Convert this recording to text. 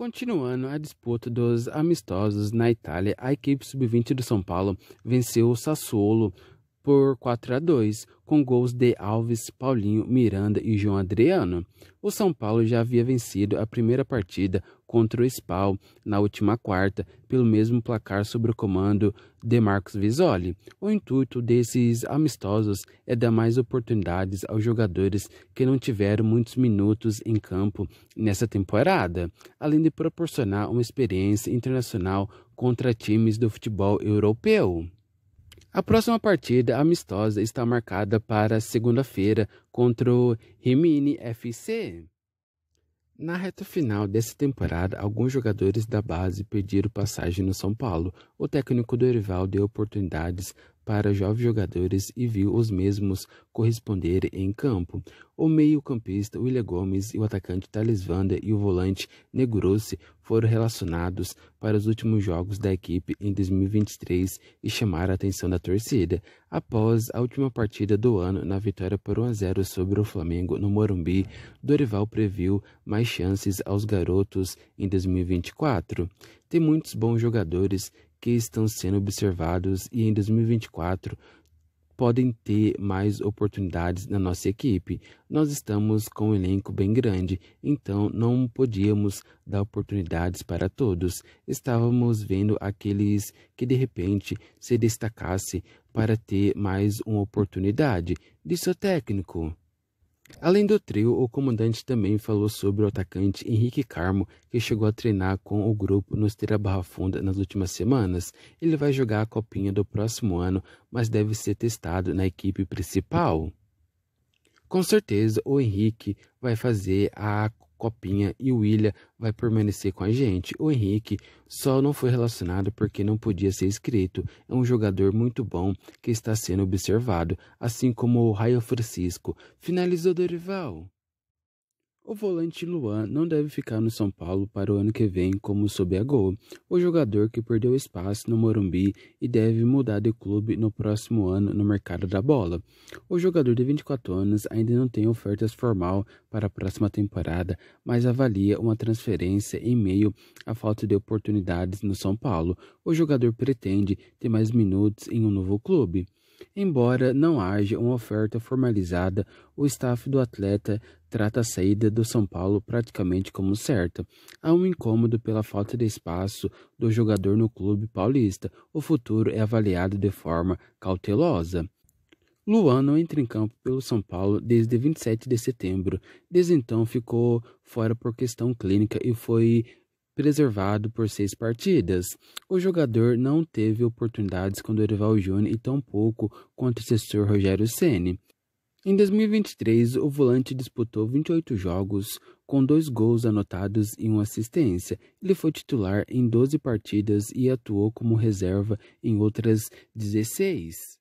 Continuando a disputa dos amistosos na Itália, a equipe sub-20 do São Paulo venceu o Sassuolo por 4 a 2, com gols de Alves, Paulinho, Miranda e João Adriano. O São Paulo já havia vencido a primeira partida contra o SPAL na última quarta, pelo mesmo placar sob o comando de Marcos Visoli. O intuito desses amistosos é dar mais oportunidades aos jogadores que não tiveram muitos minutos em campo nessa temporada, além de proporcionar uma experiência internacional contra times do futebol europeu. A próxima partida amistosa está marcada para segunda-feira contra o Rimini FC. Na reta final dessa temporada, alguns jogadores da base pediram passagem no São Paulo. O técnico Dorival deu oportunidades para jovens jogadores e viu os mesmos corresponderem em campo. O meio-campista William Gomes e o atacante Thales Vanda e o volante Negrossi foram relacionados para os últimos jogos da equipe em 2023 e chamaram a atenção da torcida após a última partida do ano na vitória por 1 a 0 sobre o Flamengo no Morumbi. Dorival previu mais chances aos garotos em 2024. Tem muitos bons jogadores que estão sendo observados e em 2024 podem ter mais oportunidades na nossa equipe. Nós estamos com um elenco bem grande, então não podíamos dar oportunidades para todos. Estávamos vendo aqueles que de repente se destacasse para ter mais uma oportunidade. Disse é o técnico. Além do trio, o comandante também falou sobre o atacante Henrique Carmo, que chegou a treinar com o grupo no Esteira Barra Funda nas últimas semanas. Ele vai jogar a copinha do próximo ano, mas deve ser testado na equipe principal. Com certeza, o Henrique vai fazer a Copinha e o William vai permanecer com a gente. O Henrique só não foi relacionado porque não podia ser escrito. É um jogador muito bom que está sendo observado, assim como o Raio Francisco. Finalizou Dorival. O volante Luan não deve ficar no São Paulo para o ano que vem, como soube a Gol, o jogador que perdeu espaço no Morumbi e deve mudar de clube no próximo ano no mercado da bola. O jogador de 24 anos ainda não tem ofertas formal para a próxima temporada, mas avalia uma transferência em meio à falta de oportunidades no São Paulo. O jogador pretende ter mais minutos em um novo clube. Embora não haja uma oferta formalizada, o staff do atleta trata a saída do São Paulo praticamente como certa. Há um incômodo pela falta de espaço do jogador no clube paulista. O futuro é avaliado de forma cautelosa. Luan não entra em campo pelo São Paulo desde 27 de setembro. Desde então ficou fora por questão clínica e foi preservado por seis partidas. O jogador não teve oportunidades com Dorival Júnior e tampouco com o antecessor Rogério Ceni. Em 2023, o volante disputou 28 jogos, com dois gols anotados e uma assistência. Ele foi titular em 12 partidas e atuou como reserva em outras 16.